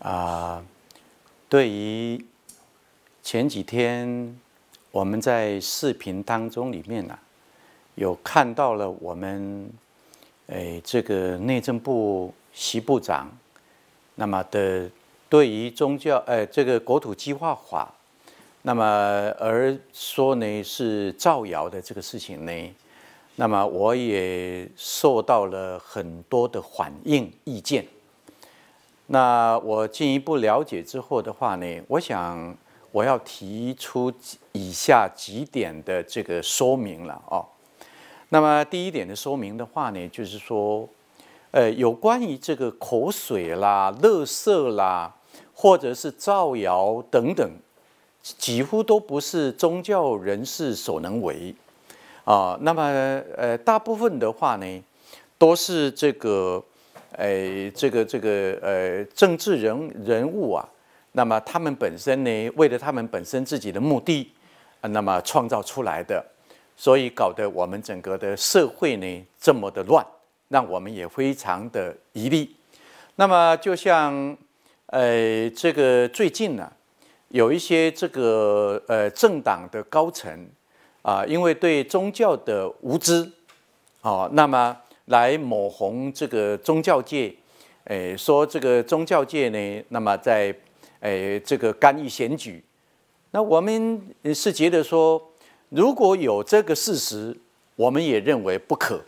啊，对于前几天我们在视频当中里面啊，有看到了我们诶这个内政部徐部长，那么的对于宗教诶这个国土计划法，那么而说呢是造谣的这个事情呢，那么我也受到了很多的反应意见。那我进一步了解之后的话呢，我想我要提出以下几点的这个说明了哦。那么第一点的说明的话呢，就是说，呃，有关于这个口水啦、乐色啦，或者是造谣等等，几乎都不是宗教人士所能为啊。那么呃，大部分的话呢，都是这个。哎，这个这个呃，政治人人物啊，那么他们本身呢，为了他们本身自己的目的，啊，那么创造出来的，所以搞得我们整个的社会呢这么的乱，让我们也非常的疑虑。那么就像呃，这个最近呢，有一些这个呃政党的高层啊，因为对宗教的无知，哦，那么。来抹红这个宗教界，诶，说这个宗教界呢，那么在诶这个干预选举，那我们是觉得说，如果有这个事实，我们也认为不可，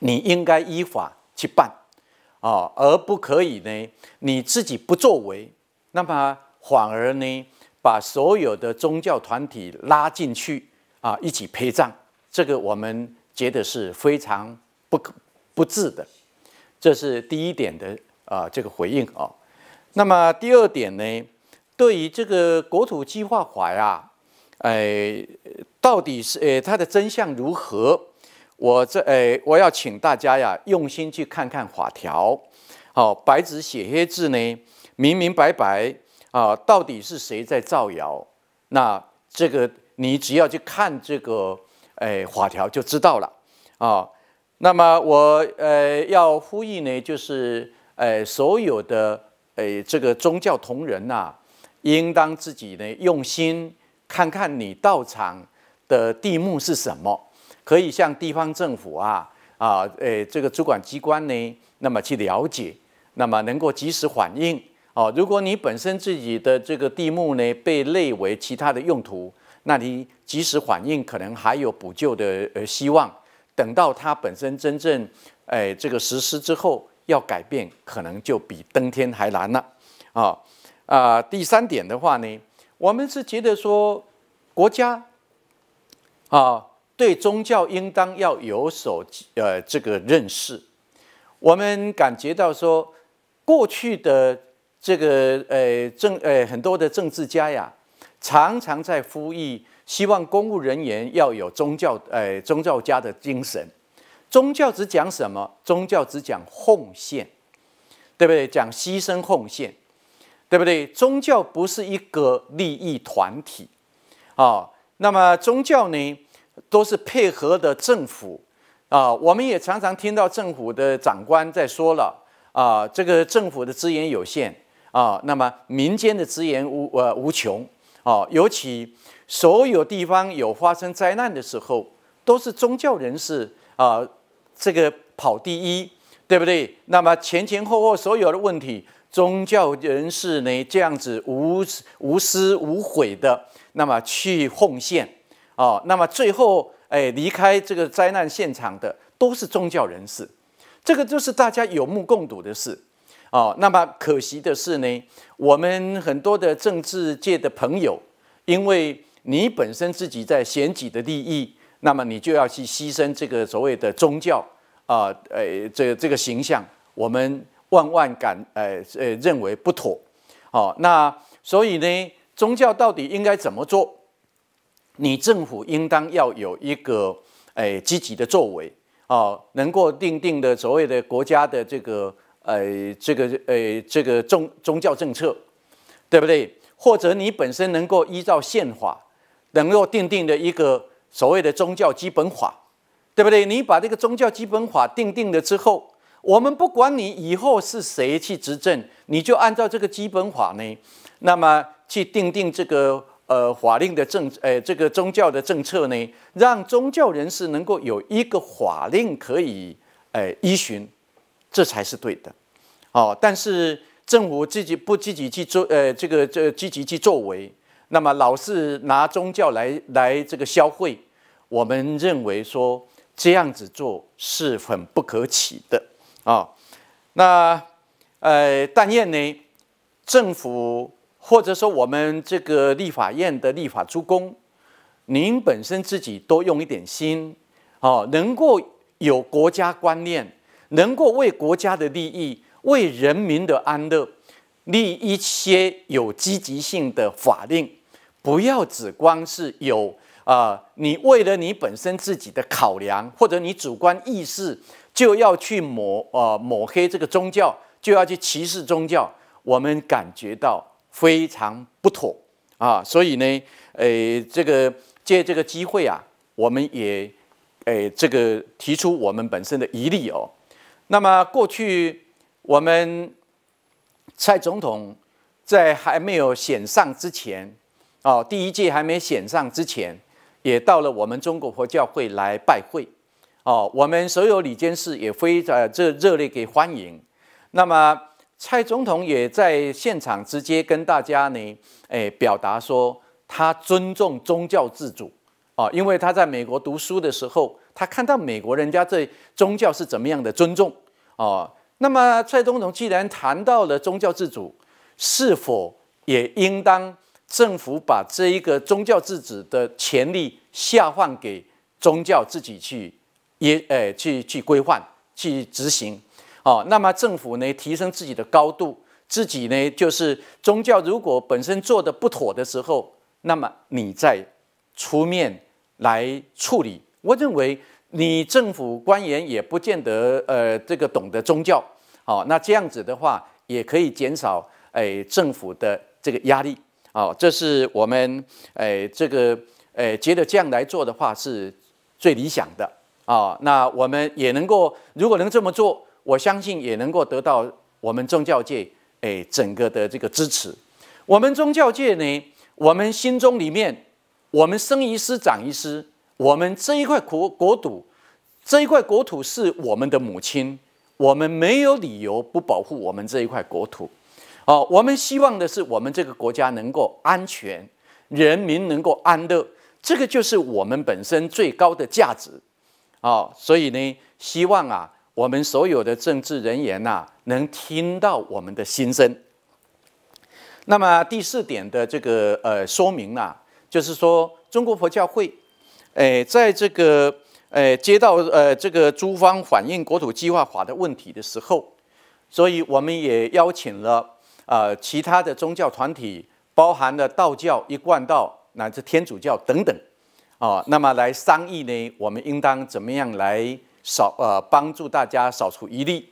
你应该依法去办，啊，而不可以呢你自己不作为，那么反而呢把所有的宗教团体拉进去啊一起陪葬，这个我们觉得是非常。不可不治的，这是第一点的啊，这个回应啊。那么第二点呢，对于这个国土计划法呀，哎，到底是诶，它的真相如何？我这哎，我要请大家呀，用心去看看法条，好，白纸写黑字呢，明明白白啊，到底是谁在造谣？那这个你只要去看这个哎法条就知道了啊。那么我呃要呼吁呢，就是呃所有的呃这个宗教同仁呐，应当自己呢用心看看你到场的地目是什么，可以向地方政府啊啊呃这个主管机关呢那么去了解，那么能够及时反映哦。如果你本身自己的这个地目呢被列为其他的用途，那你及时反映可能还有补救的呃希望。等到它本身真正，哎，这个实施之后，要改变可能就比登天还难了，啊啊！第三点的话呢，我们是觉得说，国家啊，对宗教应当要有所呃这个认识。我们感觉到说，过去的这个呃政呃很多的政治家呀，常常在呼吁。希望公务人员要有宗教，呃，宗教家的精神。宗教只讲什么？宗教只讲奉献，对不对？讲牺牲奉献，对不对？宗教不是一个利益团体，啊。那么宗教呢，都是配合的政府，啊。我们也常常听到政府的长官在说了，啊，这个政府的资源有限，啊，那么民间的资源无呃无穷。哦，尤其所有地方有发生灾难的时候，都是宗教人士啊，这个跑第一，对不对？那么前前后后所有的问题，宗教人士呢这样子无无私无悔的，那么去奉献，哦，那么最后哎离开这个灾难现场的都是宗教人士，这个就是大家有目共睹的事。哦，那么可惜的是呢，我们很多的政治界的朋友，因为你本身自己在选举的利益，那么你就要去牺牲这个所谓的宗教啊，呃，这这个形象，我们万万感呃呃认为不妥。哦，那所以呢，宗教到底应该怎么做？你政府应当要有一个哎积极的作为，哦，能够定定的所谓的国家的这个。呃，这个呃，这个宗宗教政策，对不对？或者你本身能够依照宪法，能够定定的一个所谓的宗教基本法，对不对？你把这个宗教基本法定定了之后，我们不管你以后是谁去执政，你就按照这个基本法呢，那么去定定这个呃法令的政呃这个宗教的政策呢，让宗教人士能够有一个法令可以呃依循，这才是对的。哦，但是政府自己不积极去做，呃，这个这积极去作为，那么老是拿宗教来来这个消费，我们认为说这样子做是很不可取的啊。那呃，但愿呢，政府或者说我们这个立法院的立法诸公，您本身自己多用一点心，哦，能够有国家观念，能够为国家的利益。为人民的安乐立一些有积极性的法令，不要只光是有啊，你为了你本身自己的考量或者你主观意识，就要去抹啊抹黑这个宗教，就要去歧视宗教，我们感觉到非常不妥啊。所以呢，呃，这个借这个机会啊，我们也，呃，这个提出我们本身的疑虑哦。那么过去。我们蔡总统在还没有选上之前，哦，第一届还没选上之前，也到了我们中国佛教会来拜会，哦，我们所有礼监事也非常这热烈给欢迎。那么蔡总统也在现场直接跟大家呢，哎，表达说他尊重宗教自主，哦，因为他在美国读书的时候，他看到美国人家对宗教是怎么样的尊重，哦。那么蔡总统既然谈到了宗教自主，是否也应当政府把这一个宗教自主的权力下放给宗教自己去，也呃去去规范、去执行？哦，那么政府呢提升自己的高度，自己呢就是宗教如果本身做的不妥的时候，那么你再出面来处理。我认为。你政府官员也不见得呃，这个懂得宗教，好，那这样子的话，也可以减少诶政府的这个压力，哦，这是我们诶这个诶觉得这样来做的话是最理想的啊。那我们也能够，如果能这么做，我相信也能够得到我们宗教界诶整个的这个支持。我们宗教界呢，我们心中里面，我们生一师长一师。我们这一块国国土，这一块国土是我们的母亲，我们没有理由不保护我们这一块国土。哦，我们希望的是我们这个国家能够安全，人民能够安乐，这个就是我们本身最高的价值。哦，所以呢，希望啊，我们所有的政治人员呐，能听到我们的心声。那么第四点的这个呃说明呢，就是说中国佛教会。哎，在这个诶接到呃这个诸方反映国土计划法的问题的时候，所以我们也邀请了呃其他的宗教团体，包含了道教、一贯道乃至天主教等等啊，那么来商议呢，我们应当怎么样来少呃帮助大家扫除疑虑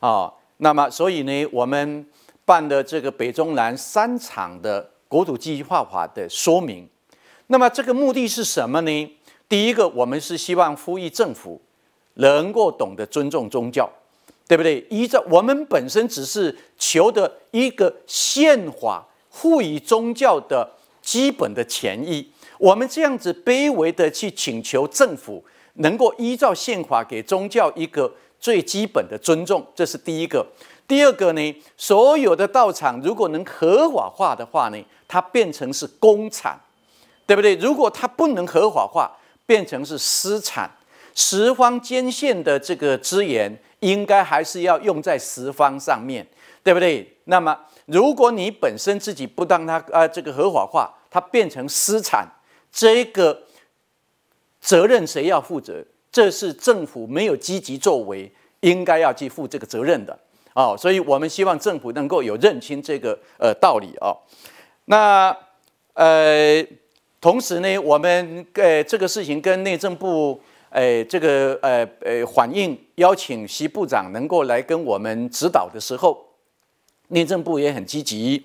啊，那么所以呢，我们办的这个北中南三场的国土计划法的说明，那么这个目的是什么呢？第一个，我们是希望呼吁政府能够懂得尊重宗教，对不对？依照我们本身只是求得一个宪法赋予宗教的基本的权益，我们这样子卑微的去请求政府能够依照宪法给宗教一个最基本的尊重，这是第一个。第二个呢，所有的道场如果能合法化的话呢，它变成是工厂，对不对？如果它不能合法化，变成是私产，十方捐献的这个资源，应该还是要用在十方上面，对不对？那么，如果你本身自己不当它呃这个合法化，它变成私产，这个责任谁要负责？这是政府没有积极作为，应该要去负这个责任的哦。所以，我们希望政府能够有认清这个呃道理哦。那呃。同时呢，我们呃这个事情跟内政部呃这个呃呃反映，邀请，习部长能够来跟我们指导的时候，内政部也很积极，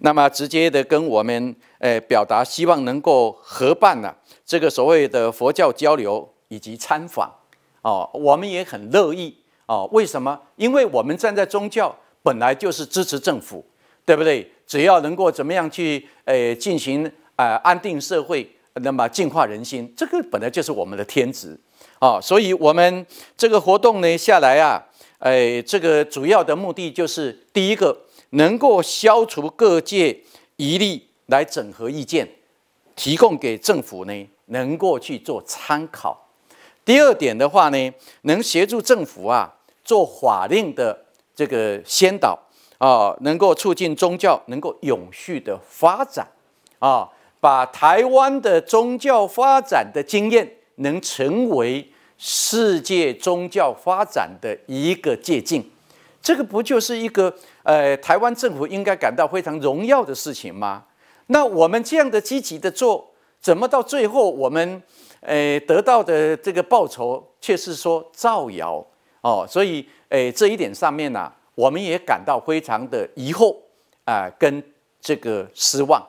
那么直接的跟我们呃表达希望能够合办呢这个所谓的佛教交流以及参访，哦，我们也很乐意哦。为什么？因为我们站在宗教本来就是支持政府，对不对？只要能够怎么样去呃进行。呃，安定社会，那么净化人心，这个本来就是我们的天职，哦，所以我们这个活动呢下来啊，呃，这个主要的目的就是第一个，能够消除各界疑虑，来整合意见，提供给政府呢，能够去做参考；第二点的话呢，能协助政府啊，做法令的这个先导，啊，能够促进宗教能够永续的发展，啊。把台湾的宗教发展的经验能成为世界宗教发展的一个借鉴，这个不就是一个呃台湾政府应该感到非常荣耀的事情吗？那我们这样的积极的做，怎么到最后我们呃得到的这个报酬却是说造谣哦？所以呃这一点上面呢，我们也感到非常的疑惑啊，跟这个失望。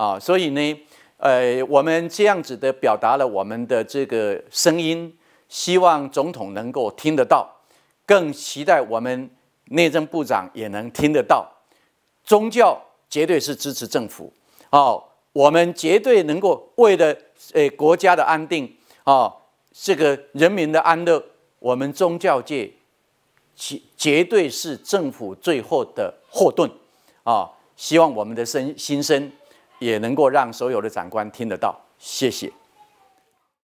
啊，所以呢，呃，我们这样子的表达了我们的这个声音，希望总统能够听得到，更期待我们内政部长也能听得到。宗教绝对是支持政府，哦，我们绝对能够为了呃国家的安定，哦，这个人民的安乐，我们宗教界绝绝对是政府最后的后盾，啊，希望我们的声心声。也能够让所有的长官听得到。谢谢。